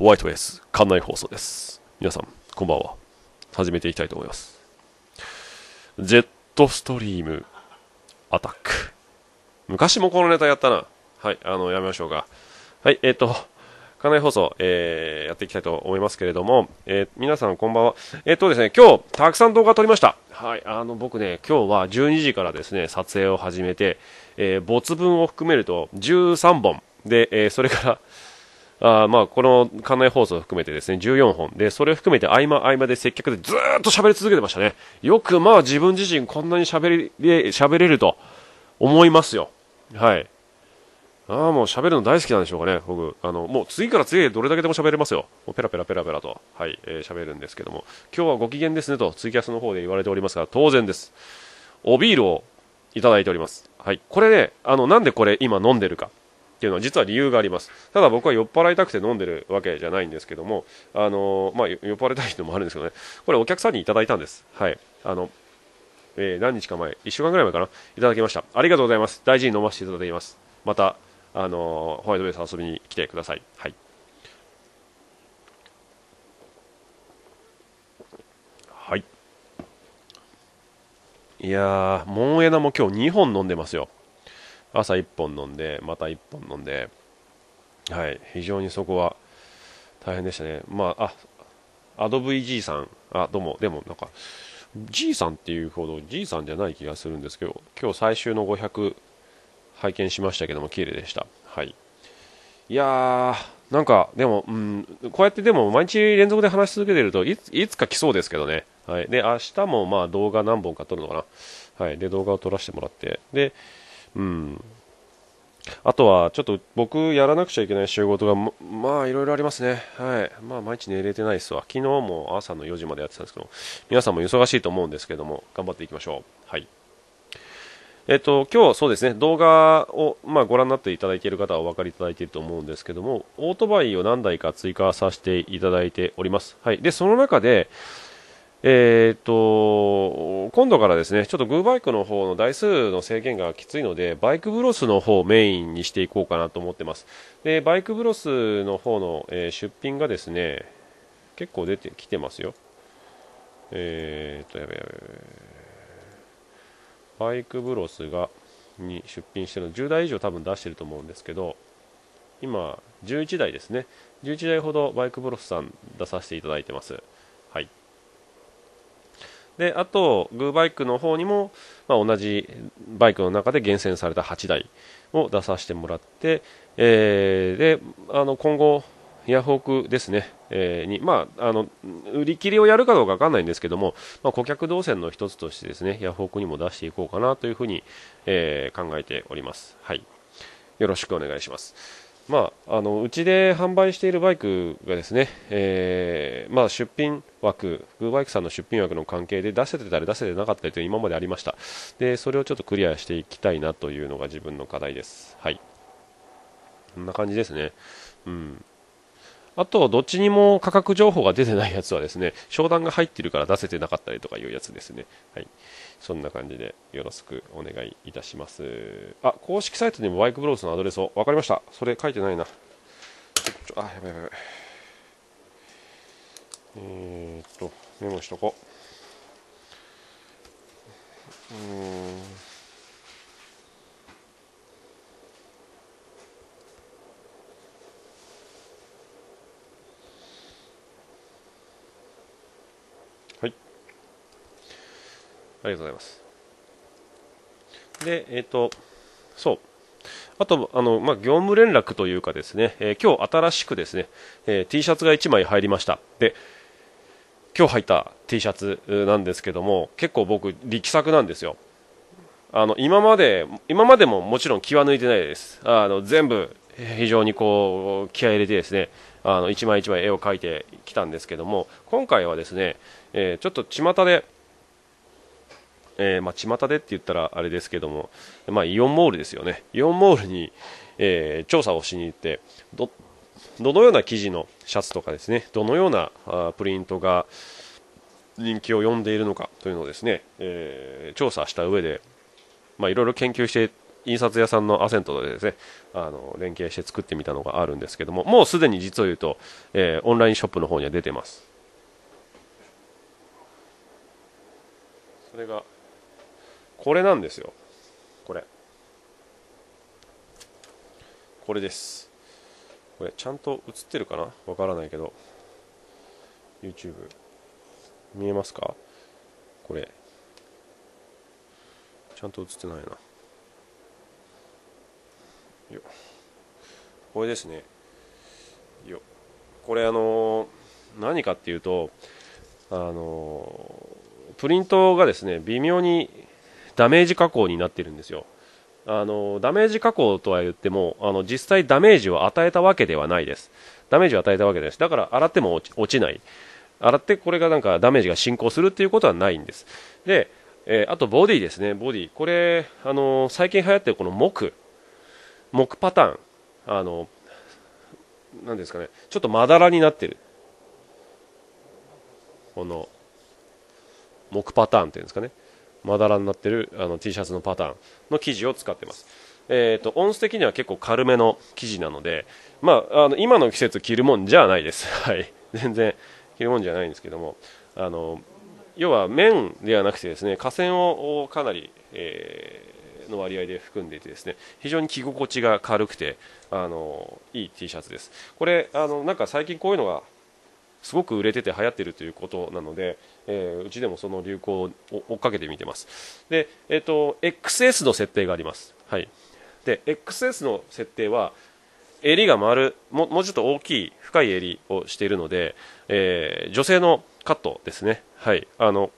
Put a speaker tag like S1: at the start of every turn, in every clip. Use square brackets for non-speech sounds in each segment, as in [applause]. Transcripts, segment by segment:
S1: ホワイトベース館内放送です。皆さん、こんばんは。始めていきたいと思います。ジェットストリームアタック。昔もこのネタやったな。はい、あの、やめましょうか。はい、えっ、ー、と、館内放送、えー、やっていきたいと思いますけれども、えー、皆さんこんばんは。えっ、ー、とですね、今日、たくさん動画撮りました。はい、あの、僕ね、今日は12時からですね、撮影を始めて、えー、没分を含めると13本。で、えー、それから、あまあこの館内放送含めてですね14本でそれを含めて合間合間で接客でずっと喋り続けてましたねよくまあ自分自身こんなに喋り喋れると思いますよはいああもう喋るの大好きなんでしょうかね僕あのもう次から次へどれだけでも喋れますよもうペラペラペラペラとはい喋、えー、るんですけども今日はご機嫌ですねとツイキャスの方で言われておりますが当然ですおビールをいただいておりますはいこれねあのなんでこれ今飲んでるかっていうのは実は理由があります。ただ僕は酔っ払いたくて飲んでるわけじゃないんですけども、あの、まあ、酔っ払いたい人もあるんですけどね、これお客さんにいただいたんです。はい。あの、えー、何日か前、1週間ぐらい前かな、いただきました。ありがとうございます。大事に飲ませていただきます。また、あのホワイトベース遊びに来てください。はい。はい。いやー、モンエナも今日2本飲んでますよ。朝1本飲んで、また1本飲んで、はい、非常にそこは大変でしたね。まあ、あ、アド VG さん、あ、どうも、でもなんか、G さんっていうほど G さんじゃない気がするんですけど、今日最終の500拝見しましたけども、綺麗でした。はい。いやー、なんか、でも、うん、こうやってでも毎日連続で話し続けてるといつ、いつか来そうですけどね。はい。で、明日もまあ動画何本か撮るのかな。はい。で、動画を撮らせてもらって。で、うん。あとは、ちょっと僕やらなくちゃいけない仕事が、ま、まあ、いろいろありますね。はい。まあ、毎日寝れてないっすわ。昨日も朝の4時までやってたんですけど、皆さんも忙しいと思うんですけども、頑張っていきましょう。はい。えっと、今日そうですね、動画を、まあ、ご覧になっていただいている方はお分かりいただいていると思うんですけども、オートバイを何台か追加させていただいております。はい。で、その中で、えー、っと今度からですねちょっとグーバイクの方の台数の制限がきついのでバイクブロスの方をメインにしていこうかなと思ってますでバイクブロスの方の、えー、出品がですね結構出てきてますよえー、っとやべやべバイクブロスがに出品してるの10台以上多分出してると思うんですけど今11台ですね11台ほどバイクブロスさん出させていただいてますであと、グーバイクの方にも、まあ、同じバイクの中で厳選された8台を出させてもらって、えー、であの今後、ヤフオクですね、えー、に、まあ、あの、売り切りをやるかどうかわからないんですけども、まあ、顧客動線の一つとしてですね、ヤフオクにも出していこうかなというふうに、えー、考えております。はい。よろしくお願いします。まあ、あのうちで販売しているバイクがですね、えー、まあ、出品枠、グーバイクさんの出品枠の関係で出せてたり出せてなかったりという今までありましたで、それをちょっとクリアしていきたいなというのが自分の課題です。はい、こんな感じですね。うんあと、どっちにも価格情報が出てないやつはですね、商談が入ってるから出せてなかったりとかいうやつですね。はい。そんな感じでよろしくお願いいたします。あ、公式サイトにもバイクブローズのアドレスを。わかりました。それ書いてないな。ちょあ、やばいやばい。えー、っと、メモしとこう。うん。ありがとうございます。で、えっ、ー、と、そう。あと、あの、まあ、業務連絡というかですね、えー、今日新しくですね、えー、T シャツが1枚入りました。で、今日入った T シャツなんですけども、結構僕、力作なんですよ。あの、今まで、今までももちろん気は抜いてないです。あの、全部、非常にこう、気合入れてですね、あの、一枚一枚絵を描いてきたんですけども、今回はですね、えー、ちょっと巷で、えー、まあ、巷でって言ったらあれですけども、まあ、イオンモールですよね。イオンモールに、えー、調査をしに行って、ど、どのような生地のシャツとかですね、どのようなあプリントが人気を呼んでいるのかというのをですね、えー、調査した上で、まあ、いろいろ研究して印刷屋さんのアセントでですねあの連携して作ってみたのがあるんですけどももうすでに実を言うと、えー、オンラインショップの方には出てますそれがこれなんですよこれこれですこれちゃんと映ってるかなわからないけど YouTube 見えますかこれちゃんと映ってないなよこれですねよこれあのー、何かっていうとあのー、プリントがですね微妙にダメージ加工になってるんですよ。あの、ダメージ加工とは言っても、あの、実際ダメージを与えたわけではないです。ダメージを与えたわけです。だから洗っても落ちない。洗ってこれがなんかダメージが進行するっていうことはないんです。で、えー、あとボディですね、ボディ。これ、あのー、最近流行ってるこの木、木パターン。あのー、なんですかね、ちょっとまだらになってる。この、木パターンっていうんですかね。まだらになってるあの T シャツのパターンの生地を使ってます。えーと、音質的には結構軽めの生地なので、まあ、あの今の季節着るもんじゃないです、[laughs] はい、全然着るもんじゃないんですけどもあの要は綿ではなくてですね河川をかなり、えー、の割合で含んでいてですね非常に着心地が軽くてあのいい T シャツです。これあのなんか最近こういうのがすごく売れてて流行ってるということなのでえー、うちでもその流行を追っかけてみてます。で、えっ、ー、と、XS の設定があります。はい。で、XS の設定は、襟が丸も、もうちょっと大きい、深い襟をしているので、えー、女性のカットですね。はい。あの、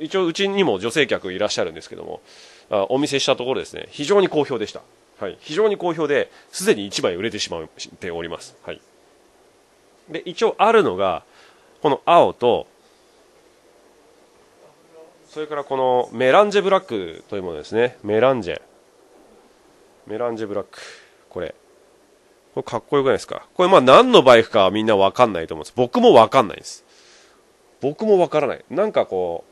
S1: 一応うちにも女性客いらっしゃるんですけども、あお見せしたところですね、非常に好評でした。はい。非常に好評で、すでに1枚売れてしまっております。はい。で、一応あるのが、この青と、それからこのメランジェブラックというものですねメランジェメランジェブラックこれこれかっこよくないですかこれまあ何のバイクかみんなわかんないと思うんです僕もわかんないです僕もわからないなんかこ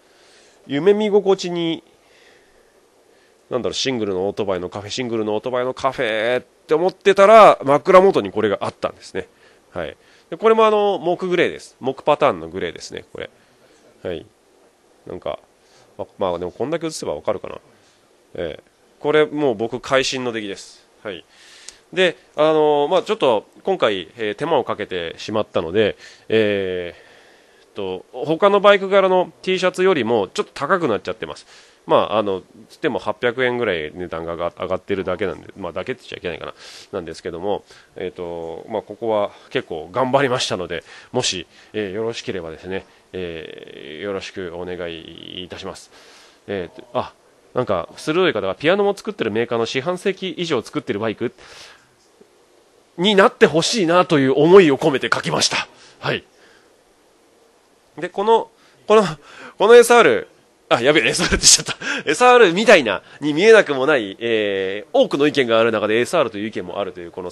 S1: う夢見心地になんだろうシングルのオートバイのカフェシングルのオートバイのカフェって思ってたら枕元にこれがあったんですねはいでこれもあの木グレーです木パターンのグレーですねこれはいなんかまあでもこんだけ映せばわかるかな、ええ、これもう僕会心の出来です、はいであのー、まあ、ちょっと今回、えー、手間をかけてしまったので、えー、と他のバイク柄の T シャツよりもちょっと高くなっちゃってます。まあ、あの、つっても800円ぐらい値段が上がってるだけなんで、まあ、だけって言っちゃいけないかな、なんですけども、えー、と、まあ、ここは結構頑張りましたので、もし、えー、よろしければですね、えー、よろしくお願いいたします。えー、あなんか鋭い方がピアノも作ってるメーカーの四半世紀以上作ってるバイクになってほしいなという思いを込めて書きました。はい。で、この、この、この SR、あ、やべえ、SR ってしちゃった。SR みたいな、に見えなくもない、えー、多くの意見がある中で SR という意見もあるという、この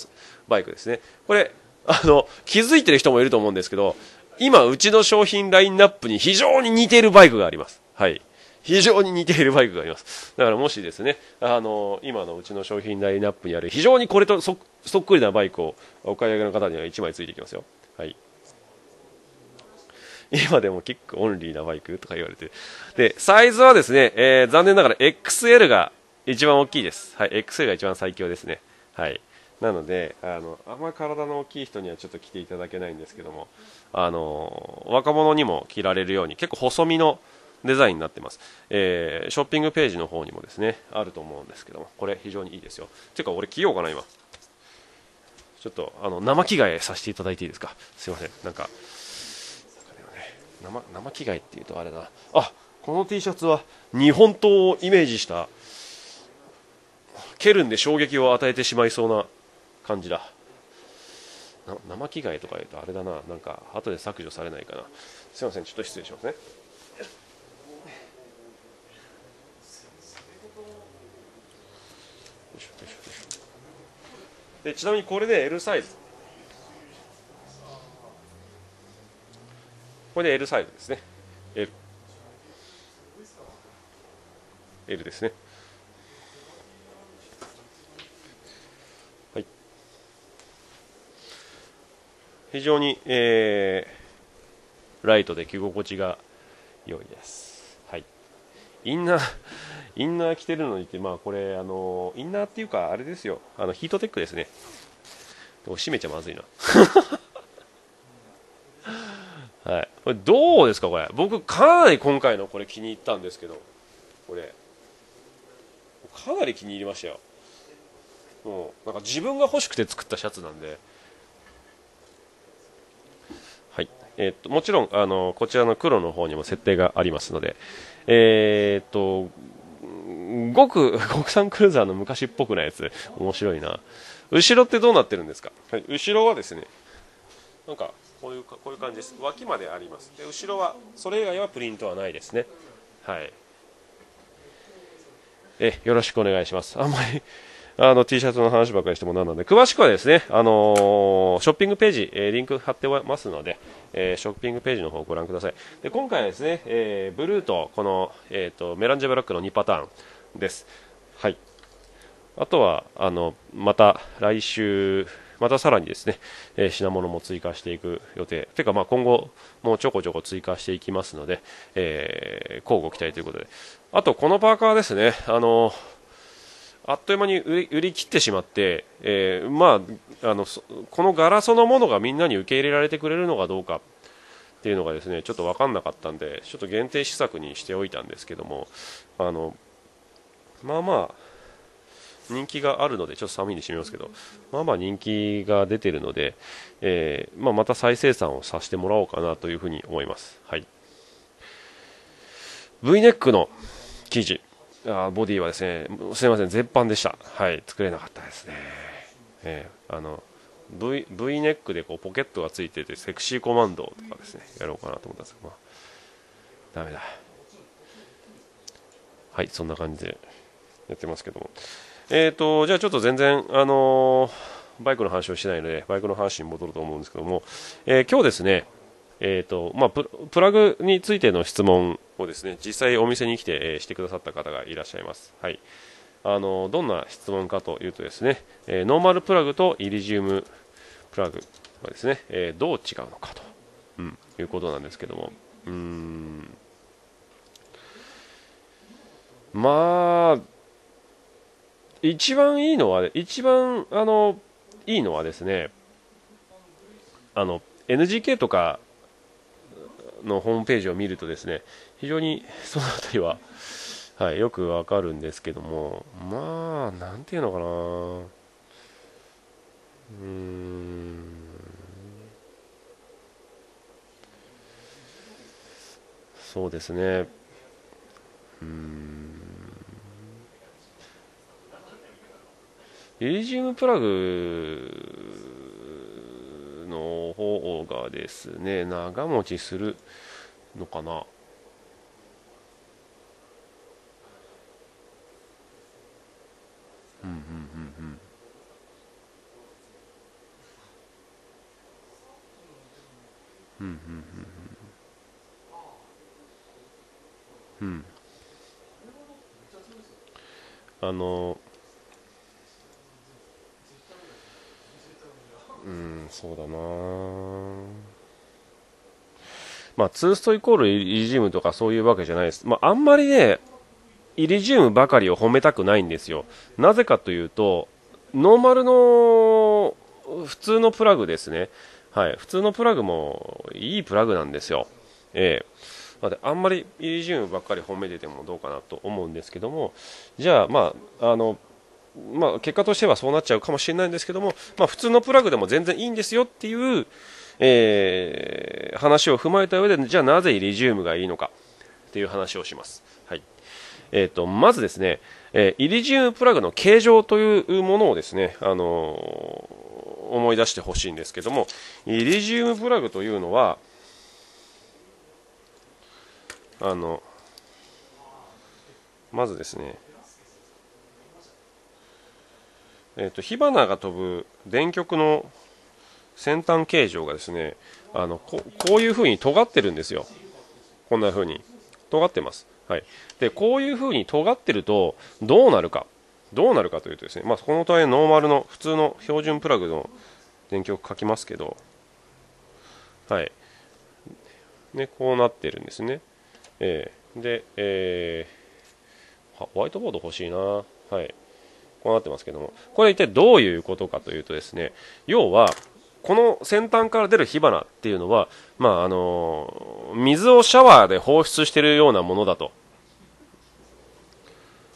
S1: バイクですね。これ、あの、気づいてる人もいると思うんですけど、今、うちの商品ラインナップに非常に似ているバイクがあります。はい。非常に似ているバイクがあります。だからもしですね、あの、今のうちの商品ラインナップにある非常にこれとそっくりなバイクをお買い上げの方には1枚ついてきますよ。はい。今でもキックオンリーなバイクとか言われて。で、サイズはですね、えー、残念ながら XL が一番大きいです。はい、XL が一番最強ですね。はい。なのであのあんまり体の大きい人にはちょっと着ていただけないんですけどもあの若者にも着られるように結構細身のデザインになってます、えー、ショッピングページの方にもですねあると思うんですけどもこれ非常にいいですよていうか俺着ようかな今ちょっとあの生着替えさせていただいていいですかすいませんなんか生生着替えっていうとあれだあこの T シャツは日本刀をイメージした蹴るんで衝撃を与えてしまいそうな感じだ生着替えとか言うとあれだななんか後で削除されないかなすいませんちょっと失礼しますねでちなみにこれで L サイズこれで L サイズですね L L ですね非常に、えー、ライトで着心地が良いです。はい。インナー、[laughs] インナー着てるのにって、まあこれ、あの、インナーっていうか、あれですよ、あの、ヒートテックですね。でも閉めちゃまずいな。[laughs] はい。これどうですか、これ。僕、かなり今回のこれ気に入ったんですけど、これ。かなり気に入りましたよ。もう、なんか自分が欲しくて作ったシャツなんで、えー、っともちろんあのこちらの黒の方にも設定がありますので、えー、っとごく国産クルーザーの昔っぽくないやつ面白いな後ろってどうなってるんですか、はい、後ろはですねなんかこういうこういう感じです脇までありますで後ろはそれ以外はプリントはないですねはいえよろしくお願いしますあんまりあの T シャツの話ばかりしてもなんなんで、詳しくはですね、あのー、ショッピングページ、えー、リンク貼ってますので、えー、ショッピングページの方をご覧ください。で、今回はですね、えー、ブルーとこの、えっ、と、メランジェブラックの2パターンです。はい。あとは、あの、また来週、またさらにですね、えー、品物も追加していく予定、てかまあ今後、もうちょこちょこ追加していきますので、えー、交互期待ということで、あとこのパーカーですね、あのーあっという間に売り切ってしまって、えー、まあ、あのこの柄そのものがみんなに受け入れられてくれるのかどうかっていうのがですねちょっと分かんなかったんでちょっと限定試作にしておいたんですけどもあのまあまあ人気があるのでちょっと寒いんで閉めますけどまあまあ人気が出てるので、えー、まあ、また再生産をさせてもらおうかなというふうに思います。はい、v ネックの記事あボディはですね、すみません、絶版でした。はい、作れなかったですね。えー、あの v, v ネックでこうポケットがついててセクシーコマンドとかですねやろうかなと思ったんですけど、まあ、ダメだはいそんな感じでやってますけどもえっ、ー、とじゃあちょっと全然あのー、バイクの話をしてないのでバイクの話に戻ると思うんですけども、えー、今日ですねえーとまあ、プラグについての質問そうですね実際お店に来て、えしてくださった方がいらっしゃいます。はいあのどんな質問かというとですね、えノーマルプラグとイリジウムプラグはですね、えどう違うのかと、うん、いうことなんですけどもうんまあ一番いいのは一番あのいいのはですねあの NGK とかのホームページを見るとですね非常にその辺りは、[laughs] はい、よくわかるんですけども、まあ、なんていうのかな、うーん、そうですね、うん、イリジウムプラグの方がですね、長持ちするのかな。うんうんうんうんうんうんうんあのうんそうだなまあツーストイコールイジムとかそういうわけじゃないですまああんまりねイリジウムばかりを褒めたくないんですよ。なぜかというと、ノーマルの普通のプラグですね。はい、普通のプラグもいいプラグなんですよ。ええー。あんまりイリジウムばっかり褒めててもどうかなと思うんですけども、じゃあ、まあ、あの、まあ、結果としてはそうなっちゃうかもしれないんですけども、まあ、普通のプラグでも全然いいんですよっていう、えー、話を踏まえた上で、じゃあなぜイリジウムがいいのかっていう話をします。えーと、まずですね、えー、イリジウムプラグの形状というものをですね、あのー、思い出してほしいんですけどもイリジウムプラグというのはあのまずですね、えーと、火花が飛ぶ電極の先端形状がですねあのこういうふうに尖ってるんですよこんなふうに尖ってますはい、でこういうふうに尖ってるとどうなるかどうなるかというとですね、まあ、このタイノーマルの普通の標準プラグの電極を書きますけど、はい、でこうなってるんですね。えー、で、えー、ホワイトボード欲しいな、はい、こうなってますけども、これ一体どういうことかというとですね、要は、この先端から出る火花っていうのは、まああの水をシャワーで放出しているようなものだと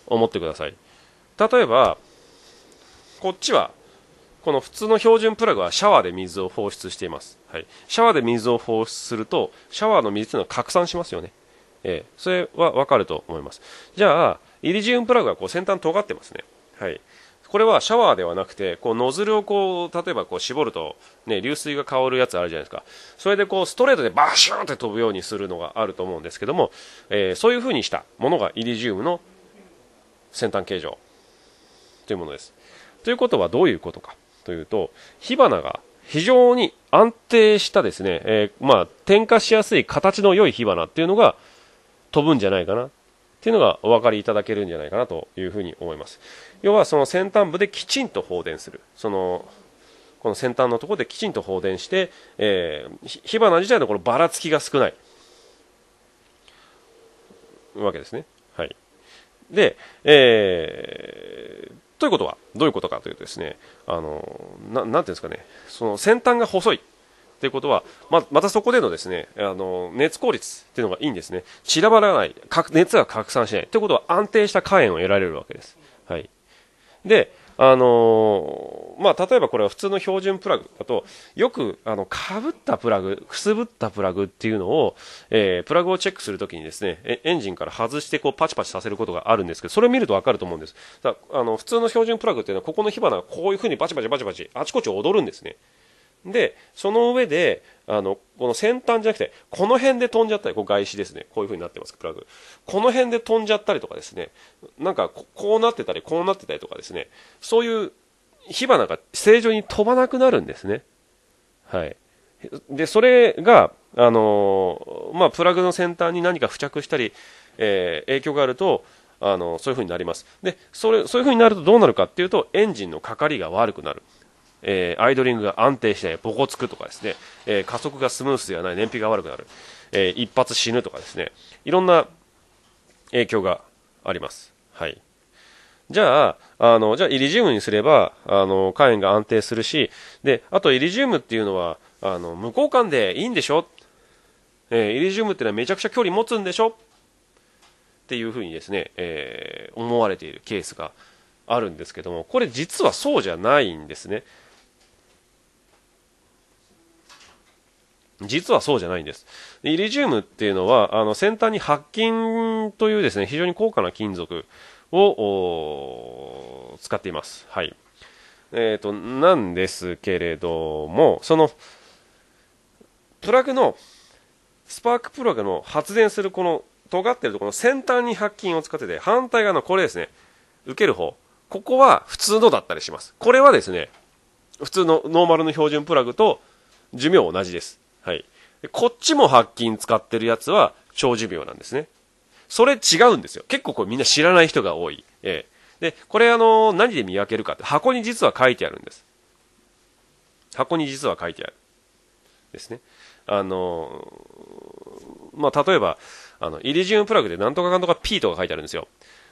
S1: 思ってください例えばこっちはこの普通の標準プラグはシャワーで水を放出しています、はい、シャワーで水を放出するとシャワーの水というのは拡散しますよね、えー、それは分かると思いますじゃあイリジウムプラグはこう先端尖ってますね、はい、これはシャワーではなくてこうノズルをこう例えばこう絞ると、ね、流水が香るやつあるじゃないですかそれでこうストレートでバシューンって飛ぶようにするのがあると思うんですけども、えー、そういう風にしたものがイリジウムの先端形状というものです。ということはどういうことかというと、火花が非常に安定したですね、えー、まあ、点火しやすい形の良い火花っていうのが飛ぶんじゃないかなっていうのがお分かりいただけるんじゃないかなというふうに思います。要はその先端部できちんと放電する。そのこの先端のところできちんと放電して、えー、火花自体のこのばらつきが少ないわけですね。はい。で、えー、ということは、どういうことかというとですね、あの、ななんていうんですかね、その先端が細いということは、ま、またそこでのですね、あの、熱効率っていうのがいいんですね。散らばらない、熱が拡散しない。ということは安定した火炎を得られるわけです。はい。で、あのー、まあ、例えばこれは普通の標準プラグだと、よく、あの、かぶったプラグ、くすぶったプラグっていうのを、えー、プラグをチェックするときにですね、エンジンから外して、こう、パチパチさせることがあるんですけど、それを見るとわかると思うんです。だあの、普通の標準プラグっていうのは、ここの火花がこういうふうにバチバチバチバチ、あちこち踊るんですね。で、その上で、あの、この先端じゃなくて、この辺で飛んじゃったり、こう外資ですね。こういう風になってます、プラグ。この辺で飛んじゃったりとかですね。なんかこ、こうなってたり、こうなってたりとかですね。そういう火花が正常に飛ばなくなるんですね。はい。で、それが、あのー、まあ、プラグの先端に何か付着したり、えー、影響があると、あのー、そういう風になります。で、それ、そういう風になるとどうなるかっていうと、エンジンのかかりが悪くなる。えー、アイドリングが安定しない、ボコつくとかですね、えー、加速がスムースではない、燃費が悪くなる、えー、一発死ぬとかですね、いろんな影響があります。はい。じゃあ、あの、じゃあイリジウムにすれば、あの、肝炎が安定するし、で、あとイリジウムっていうのは、あの、無効感でいいんでしょえー、イリジウムっていうのはめちゃくちゃ距離持つんでしょっていうふうにですね、えー、思われているケースがあるんですけども、これ実はそうじゃないんですね。実はそうじゃないんです。イリジウムっていうのは、あの、先端に白金というですね、非常に高価な金属を使っています。はい。えっ、ー、と、なんですけれども、その、プラグの、スパークプラグの発電するこの尖ってるところの先端に白金を使ってて、反対側のこれですね、受ける方、ここは普通のだったりします。これはですね、普通のノーマルの標準プラグと寿命同じです。はい。こっちも白金使ってるやつは長寿命なんですね。それ違うんですよ。結構これみんな知らない人が多い。ええ。で、これあの、何で見分けるかって箱に実は書いてあるんです。箱に実は書いてある。ですね。あの、まあ、例えば、あの、イリジウムプラグでなんとかかんとか P とか書いてあるんですよ。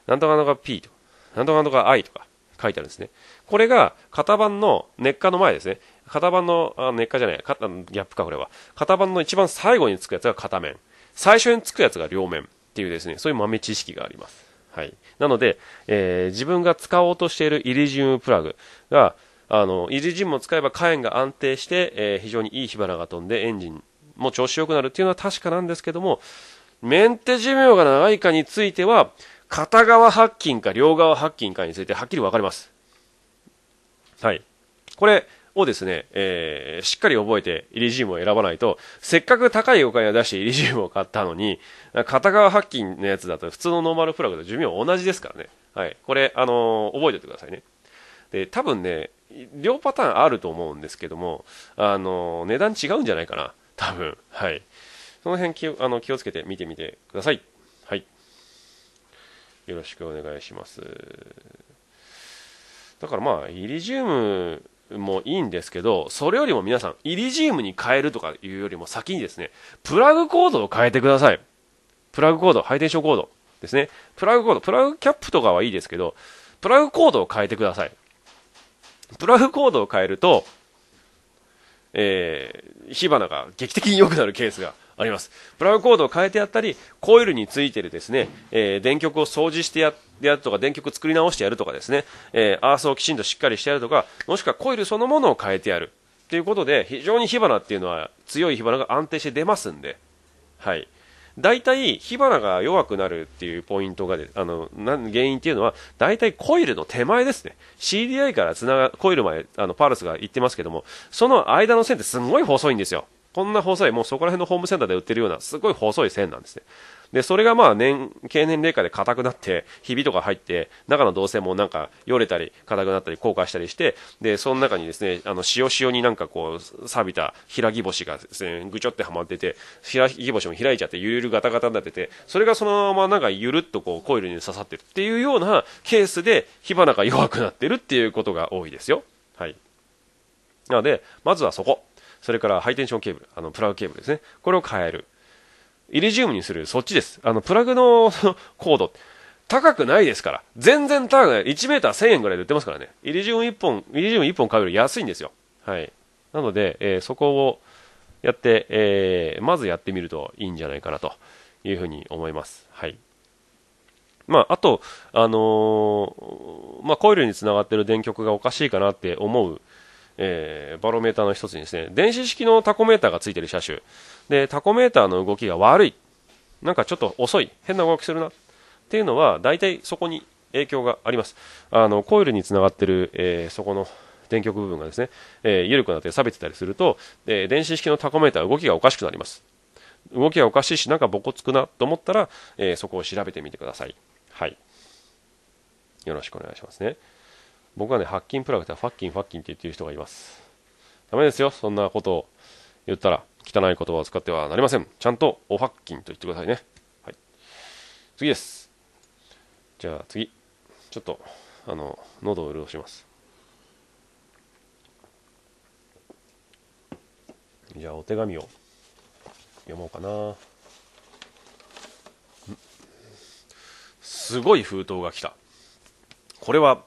S1: なんとかなんとか P とか、なんとかなんとか I とか書いてあるんですね。これが型番の熱化の前ですね。型番の、あ、ネッカじゃない、型、ギャップか、これは。型番の一番最後につくやつが片面。最初につくやつが両面っていうですね、そういう豆知識があります。はい。なので、えー、自分が使おうとしているイリジウムプラグが、あの、イリジウムを使えば火炎が安定して、えー、非常にいい火花が飛んでエンジンも調子良くなるっていうのは確かなんですけども、メンテ寿命が長いかについては、片側白金か両側白金かについてはっきり分かります。はい。これ、をですね、えー、しっかり覚えてイリジウムを選ばないと、せっかく高いお金を出してイリジウムを買ったのに、片側発金のやつだと普通のノーマルプラグと寿命同じですからね。はい。これ、あのー、覚えておいてくださいね。で、多分ね、両パターンあると思うんですけども、あのー、値段違うんじゃないかな。多分。はい。その辺気あの気をつけて見てみてください。はい。よろしくお願いします。だからまあ、イリジウムもいいんですけど、それよりも皆さん、イリジウムに変えるとかいうよりも先にですね、プラグコードを変えてください。プラグコード、ハイテンションコードですね。プラグコード、プラグキャップとかはいいですけど、プラグコードを変えてください。プラグコードを変えると、えー、火花が劇的に良くなるケースがありますプラグコードを変えてやったりコイルについてるですね、えー、電極を掃除してやるとか電極作り直してやるとかですね、えー、アースをきちんとしっかりしてやるとかもしくはコイルそのものを変えてやるということで非常に火花っていうのは強い火花が安定して出ますんではい大体火花が弱くなるっていうポイントがで、あの、原因っていうのは、大体コイルの手前ですね。CDI からつなが、コイルまで、あの、パルスがいってますけども、その間の線ってすんごい細いんですよ。こんな細い、もうそこら辺のホームセンターで売ってるような、すごい細い線なんですね。で、それがまあ年、経年劣化で硬くなって、ひびとか入って、中の銅線もなんか、よれたり、硬くなったり、硬化したりして、で、その中にですね、あの、塩塩になんかこう、錆びた平木星がですね、ぐちょってはまってて、平木星も開いちゃって、ゆるゆるガタガタになってて、それがそのままなんか、ゆるっとこう、コイルに刺さってるっていうようなケースで、火花が弱くなってるっていうことが多いですよ。はい。なので、まずはそこ。それからハイテンションケーブル、あのプラグケーブルですね。これを変える。イリジウムにする、そっちです。あの、プラグの [laughs] コード、高くないですから。全然高くない。1メーター1000円ぐらいで売ってますからね。イリジウム1本、イリジウム1本買うより安いんですよ。はい。なので、えー、そこをやって、えー、まずやってみるといいんじゃないかなというふうに思います。はい。まあ、あと、あのー、まあ、コイルにつながってる電極がおかしいかなって思うえー、バロメーターの一つにですね、電子式のタコメーターがついてる車種。で、タコメーターの動きが悪い。なんかちょっと遅い。変な動きするな。っていうのは、大体そこに影響があります。あの、コイルにつながってる、えー、そこの電極部分がですね、えー、緩くなって錆びてたりすると、え電子式のタコメーター動きがおかしくなります。動きがおかしいし、なんかボコつくなと思ったら、えー、そこを調べてみてください。はい。よろしくお願いしますね。僕はね、発ンプラグってファッキンファッキンって言ってる人がいます。ダメですよ、そんなことを言ったら、汚い言葉を使ってはなりません。ちゃんとおファッキンと言ってくださいね。はい。次です。じゃあ次。ちょっと、あの、喉を潤します。じゃあお手紙を読もうかな。すごい封筒が来た。これは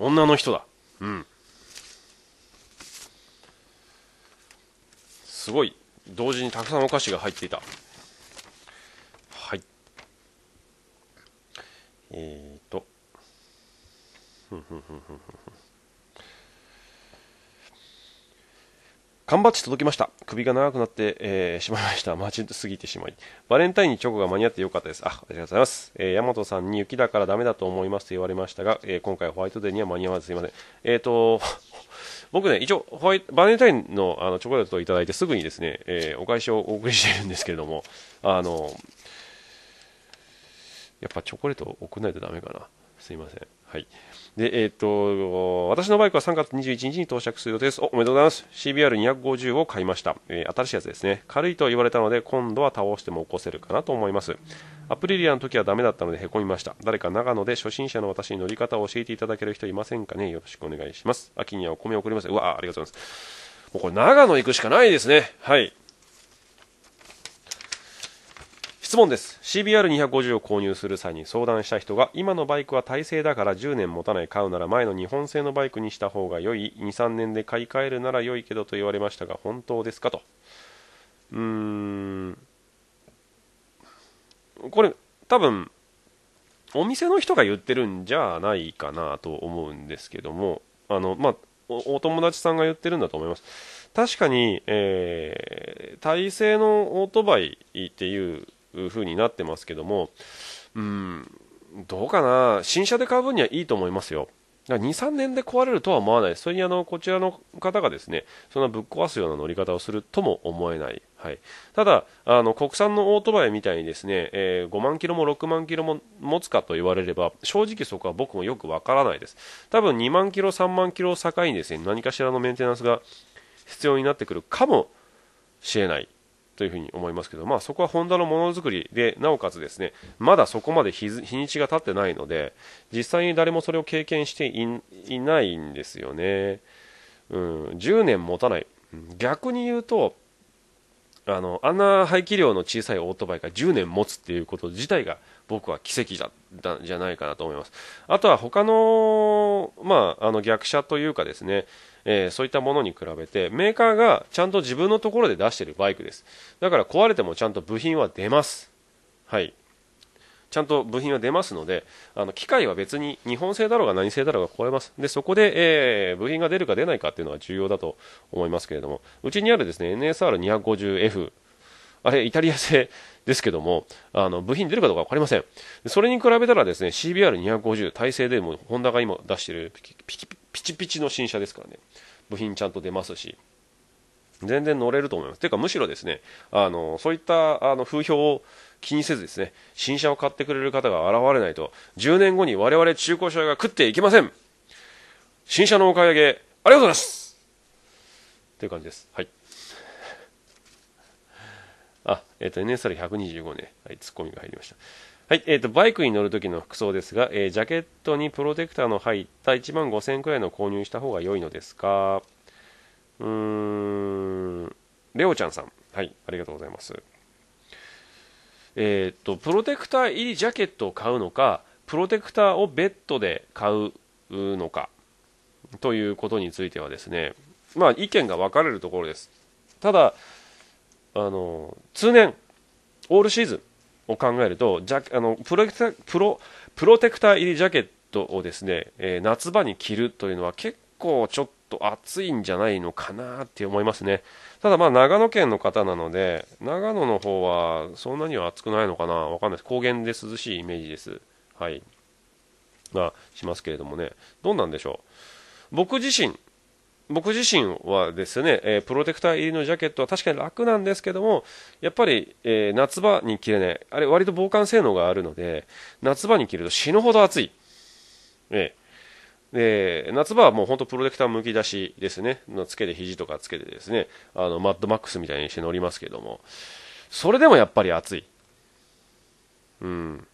S1: 女の人だうんすごい同時にたくさんお菓子が入っていたはいえーとふんふんふんふんふん缶バッジ届きました。首が長くなって、えー、しまいました。待ち過ぎてしまい。バレンタインにチョコが間に合ってよかったです。あ、ありがとうございます。え大和さんに雪だからダメだと思いますと言われましたが、えー、今回ホワイトデーには間に合わずすいません。えっ、ー、と、[laughs] 僕ね、一応ホワイバレンタインのあのチョコレートをいただいてすぐにですね、えー、お返しをお送りしているんですけれども、あの、やっぱチョコレートを送らないとダメかな。すいません。はい。で、えっ、と、私のバイクは3月21日に到着する予定です。お、おめでとうございます。CBR250 を買いました。えー、新しいやつですね。軽いと言われたので、今度は倒しても起こせるかなと思います。アプリリアの時はダメだったので凹みました。誰か長野で初心者の私に乗り方を教えていただける人いませんかねよろしくお願いします。秋にはお米を送ります。うわありがとうございます。もうこれ長野行くしかないですね。はい。質問です CBR250 を購入する際に相談した人が今のバイクは耐性だから10年持たない買うなら前の日本製のバイクにした方が良い23年で買い替えるなら良いけどと言われましたが本当ですかとうーんこれ多分お店の人が言ってるんじゃないかなと思うんですけどもあのまあお友達さんが言ってるんだと思います確かに、えー、耐性のオートバイっていうう風になってますけども、うん、どうかな、新車で買う分にはいいと思いますよ。だから2、3年で壊れるとは思わない、それにあのこちらの方がですねそんなぶっ壊すような乗り方をするとも思えない、はい、ただあの、国産のオートバイみたいにですね、えー、5万キロも6万キロも持つかと言われれば正直そこは僕もよくわからないです、多分2万キロ、3万キロを境にですね何かしらのメンテナンスが必要になってくるかもしれないというふうに思いますけど、まあ、そこはホンダのものづくりで、なおかつですね、まだそこまで日にちが経ってないので、実際に誰もそれを経験していないんですよね。うん、10年持たない。逆に言うと、あの、あんな排気量の小さいオートバイが10年持つっていうこと自体が僕は奇跡じゃ、じゃないかなと思います。あとは他の、まあ、あの逆車というかですね、えー、そういったものに比べて、メーカーがちゃんと自分のところで出してるバイクです。だから壊れてもちゃんと部品は出ます。はい。ちゃんと部品は出ますので、あの機械は別に日本製だろうが何製だろうが超えます。で、そこで、えー、部品が出るか出ないかっていうのは重要だと思いますけれども、うちにあるですね、NSR250F、あれ、イタリア製 [laughs] ですけども、あの部品出るかどうか分かりません。それに比べたらですね、CBR250、耐性でもホンダが今出しているピチピチピチの新車ですからね、部品ちゃんと出ますし。全然乗れると思います。ていうか、むしろですね、あのそういったあの風評を気にせずですね、新車を買ってくれる方が現れないと、10年後に我々中古車が食っていけません。新車のお買い上げ、ありがとうございますという感じです。はい。あ、えっ、ー、と、NSR125 ね、はい、ツッコミが入りました。はい、えっ、ー、と、バイクに乗る時の服装ですが、えー、ジャケットにプロテクターの入った1万5000円くらいの購入した方が良いのですかうーん、レオちゃんさん。はい、ありがとうございます。えっと、プロテクター入りジャケットを買うのか、プロテクターをベッドで買うのか、ということについてはですね、まあ、意見が分かれるところです。ただ、あの、通年、オールシーズンを考えると、ジャあのプロテクタープロプロテクター入りジャケットをですね、えー、夏場に着るというのは結構ちょっと暑いんじゃないのかなって思いますね。ただまあ長野県の方なので、長野の方はそんなには暑くないのかなわかんないです。高原で涼しいイメージです。はい。がしますけれどもね。どうなんでしょう。僕自身、僕自身はですね、えー、プロテクター入りのジャケットは確かに楽なんですけども、やっぱり、えー、夏場に着れない。あれ、割と防寒性能があるので、夏場に着ると死ぬほど暑い。えで夏場はもう本当プロテクターむき出しですね、つけて肘とかつけてですね、あのマッドマックスみたいにして乗りますけども、それでもやっぱり暑い。うん。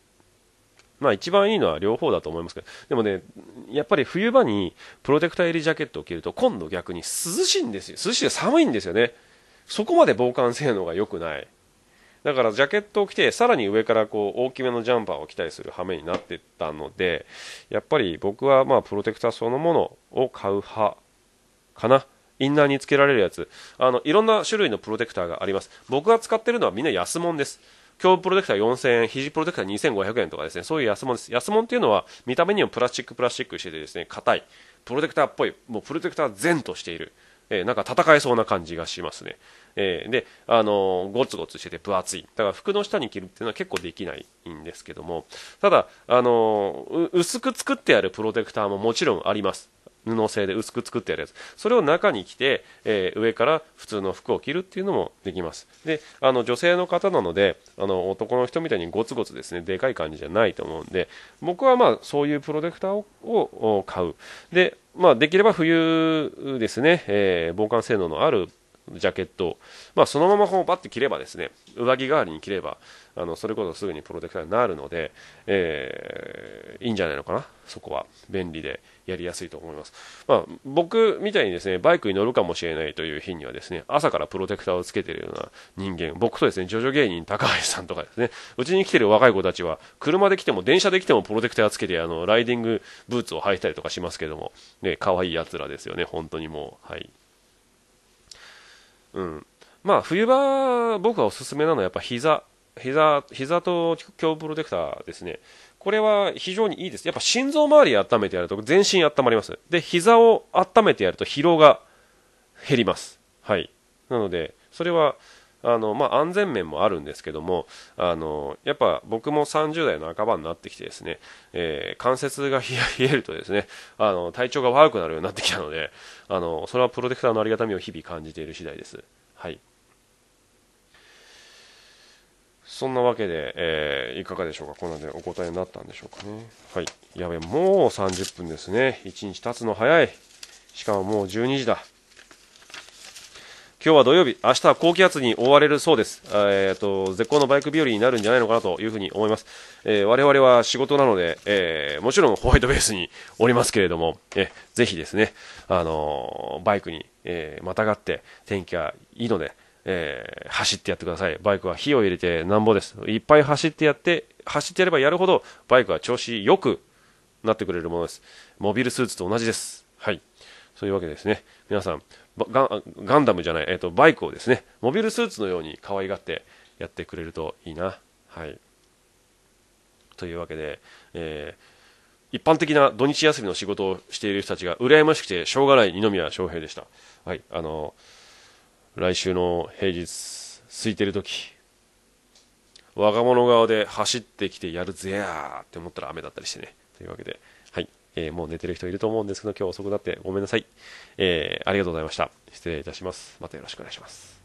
S1: まあ一番いいのは両方だと思いますけど、でもね、やっぱり冬場にプロテクター入りジャケットを着ると、今度逆に涼しいんですよ。涼しいで寒いんですよね。そこまで防寒性能が良くない。だからジャケットを着て、さらに上からこう大きめのジャンパーを着たりする羽目になってたので、やっぱり僕はまあプロテクターそのものを買う派かな。インナーにつけられるやつ。あの、いろんな種類のプロテクターがあります。僕が使ってるのはみんな安物です。胸部プロテクター4000円、肘プロテクター2500円とかですね、そういう安物です。安物っていうのは、見た目にもプラスチックプラスチックしててですね、硬い。プロテクターっぽい。もうプロテクター前としている。えー、なんか戦えそうな感じがしますね。えー、で、あのー、ゴツゴツしてて分厚い。だから服の下に着るっていうのは結構できないんですけども、ただ、あのー、薄く作ってあるプロテクターももちろんあります。布製で薄く作ってあるやつ。それを中に着て、えー、上から普通の服を着るっていうのもできます。で、あの、女性の方なので、あの、男の人みたいにゴツゴツですね、でかい感じじゃないと思うんで、僕はまあ、そういうプロテクターを買う。で、まあ、できれば冬ですね、えー、防寒性能のあるジャケットを、まあ、そのままこうバッて着ればですね上着代わりに着ればあのそれこそすぐにプロテクターになるので、えー、いいんじゃないのかなそこは便利でやりやすいと思います、まあ、僕みたいにですねバイクに乗るかもしれないという日にはですね朝からプロテクターをつけてるような人間僕とですねジョジョ芸人高橋さんとかですねうちに来てる若い子たちは車で来ても電車で来てもプロテクターをつけてあのライディングブーツを履いたりとかしますけども、ね、可愛いやつらですよね本当にもうはい。うん。まあ、冬場、僕がおすすめなのはやっぱ膝、膝、膝と胸プロテクターですね。これは非常にいいです。やっぱ心臓周り温めてやると全身温まります。で、膝を温めてやると疲労が減ります。はい。なので、それはあの、まあ、安全面もあるんですけども、あの、やっぱ僕も30代の半ばになってきてですね、えー、関節が冷えるとですね、あの、体調が悪くなるようになってきたので、あの、それはプロテクターのありがたみを日々感じている次第です。はい。そんなわけで、えー、いかがでしょうか、こんなでお答えになったんでしょうかね。はい、やべ、もう30分ですね、1日経つの早い、しかももう12時だ。今日は土曜日、明日は高気圧に覆われるそうです。えっ、ー、と、絶好のバイク日和になるんじゃないのかなというふに思います。えー、我々は仕事なので、えー、もちろんホワイトベースにおりますけれども、えー、ぜひですね、あのバイクに、えまたがって天気がいいので、え走ってやってください。バイクは火を入れてなんぼです。いっぱい走ってやって、走ってやればやるほど、バイクは調子良くなってくれるものです。モビルスーツと同じです。はい。そういうわけですね。皆さん、ガガンダムじゃない、えっ、ー、と、バイクをですね、モビルスーツのように可愛がってやってくれるといいな。はい。というわけで、えー、一般的な土日休みの仕事をしている人たちが羨ましくてしょうがない二宮翔平でした。はい、あの、来週の平日、空いてる時、若者顔で走ってきてやるぜやーって思ったら雨だったりしてね。というわけで、えー、もう寝てる人いると思うんですけど、今日遅くなってごめんなさい。えー、ありがとうございました。失礼いたします。またよろしくお願いします。